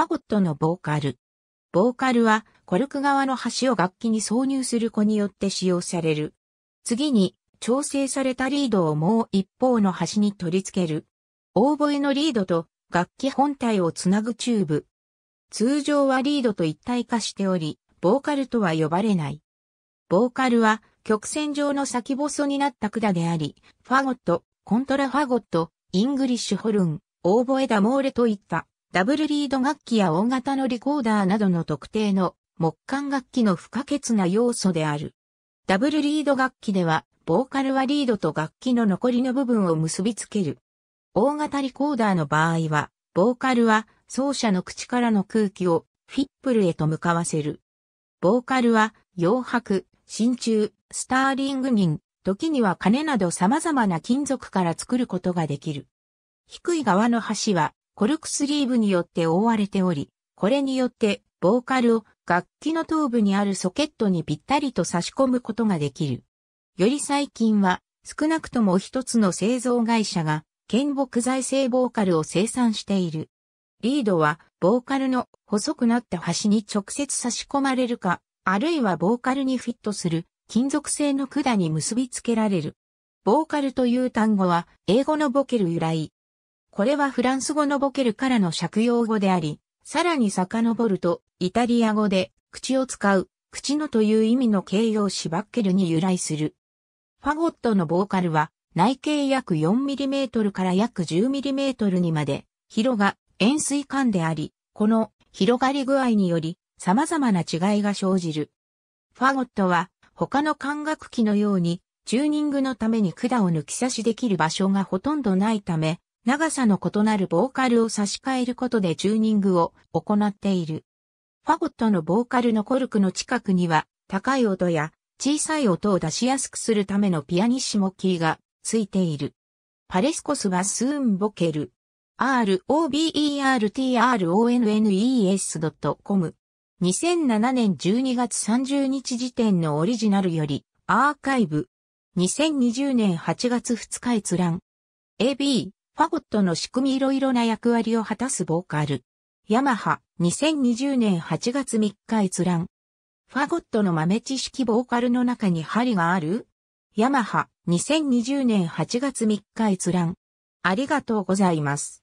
ファゴットのボーカル。ボーカルは、コルク側の端を楽器に挿入する子によって使用される。次に、調整されたリードをもう一方の端に取り付ける。オーボエのリードと楽器本体をつなぐチューブ。通常はリードと一体化しており、ボーカルとは呼ばれない。ボーカルは曲線上の先細になった管であり、ファゴット、コントラファゴット、イングリッシュホルン、オーボエダモーレといったダブルリード楽器や大型のリコーダーなどの特定の木管楽器の不可欠な要素である。ダブルリード楽器では、ボーカルはリードと楽器の残りの部分を結びつける。大型リコーダーの場合は、ボーカルは奏者の口からの空気をフィップルへと向かわせる。ボーカルは、洋白、真鍮、スターリング銀、時には金など様々な金属から作ることができる。低い側の端はコルクスリーブによって覆われており、これによってボーカルを楽器の頭部にあるソケットにぴったりと差し込むことができる。より最近は少なくとも一つの製造会社が剣木材製ボーカルを生産している。リードはボーカルの細くなった端に直接差し込まれるか、あるいはボーカルにフィットする金属製の管に結びつけられる。ボーカルという単語は英語のボケる由来、これはフランス語のボケるからの借用語であり、さらに遡ると、イタリア語で、口を使う、口のという意味の形容詞バッケルに由来する。ファゴットのボーカルは、内径約 4mm から約 10mm にまで、広が、円錐管であり、この広がり具合により、様々な違いが生じる。ファゴットは、他の管楽器のように、チューニングのために管を抜き差しできる場所がほとんどないため、長さの異なるボーカルを差し替えることでチューニングを行っている。ファゴットのボーカルのコルクの近くには、高い音や小さい音を出しやすくするためのピアニッシモキーがついている。パレスコスはスーンボケル。robertronness.com 2007年12月30日時点のオリジナルよりアーカイブ2020年8月2日閲覧 AB ファゴットの仕組みいろいろな役割を果たすボーカル。ヤマハ、2020年8月3日閲覧。ファゴットの豆知識ボーカルの中に針があるヤマハ、2020年8月3日閲覧。ありがとうございます。